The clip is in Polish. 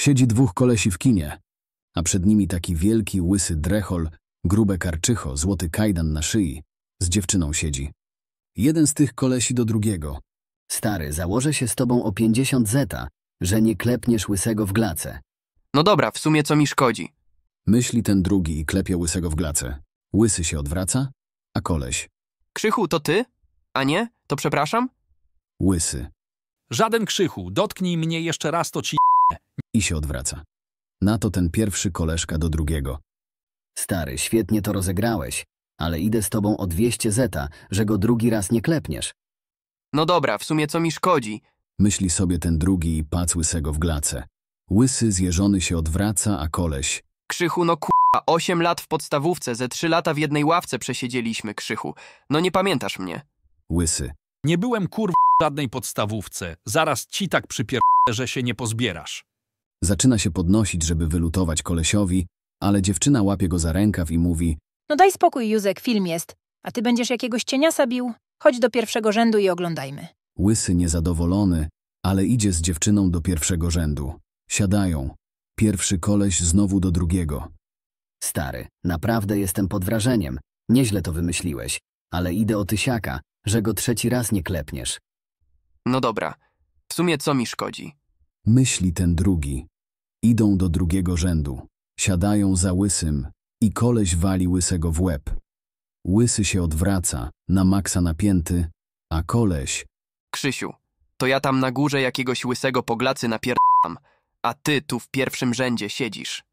Siedzi dwóch kolesi w kinie, a przed nimi taki wielki, łysy drechol, grube karczycho, złoty kajdan na szyi. Z dziewczyną siedzi. Jeden z tych kolesi do drugiego. Stary, założę się z tobą o pięćdziesiąt zeta, że nie klepniesz łysego w glace. No dobra, w sumie co mi szkodzi? Myśli ten drugi i klepie łysego w glace. Łysy się odwraca, a koleś. Krzychu, to ty? A nie? To przepraszam? Łysy. Żaden krzychu, dotknij mnie jeszcze raz, to ci i się odwraca. Na to ten pierwszy koleżka do drugiego. Stary, świetnie to rozegrałeś, ale idę z tobą o 200 zeta, że go drugi raz nie klepniesz. No dobra, w sumie co mi szkodzi? Myśli sobie ten drugi i pac łysego w glace. Łysy zjeżony się odwraca, a koleś... Krzychu, no k***a, 8 lat w podstawówce, ze 3 lata w jednej ławce przesiedzieliśmy, Krzychu. No nie pamiętasz mnie. Łysy. Nie byłem kurw w żadnej podstawówce. Zaraz ci tak przypier... że się nie pozbierasz. Zaczyna się podnosić, żeby wylutować kolesiowi, ale dziewczyna łapie go za rękaw i mówi No daj spokój, Józek, film jest. A ty będziesz jakiegoś cieniasa bił? Chodź do pierwszego rzędu i oglądajmy. Łysy niezadowolony, ale idzie z dziewczyną do pierwszego rzędu. Siadają. Pierwszy koleś znowu do drugiego. Stary, naprawdę jestem pod wrażeniem. Nieźle to wymyśliłeś, ale idę o tysiaka, że go trzeci raz nie klepniesz. No dobra, w sumie co mi szkodzi? myśli ten drugi. Idą do drugiego rzędu, siadają za łysym i koleś wali łysego w łeb. Łysy się odwraca, na maksa napięty, a koleś... Krzysiu, to ja tam na górze jakiegoś łysego poglacy napierdam, a ty tu w pierwszym rzędzie siedzisz.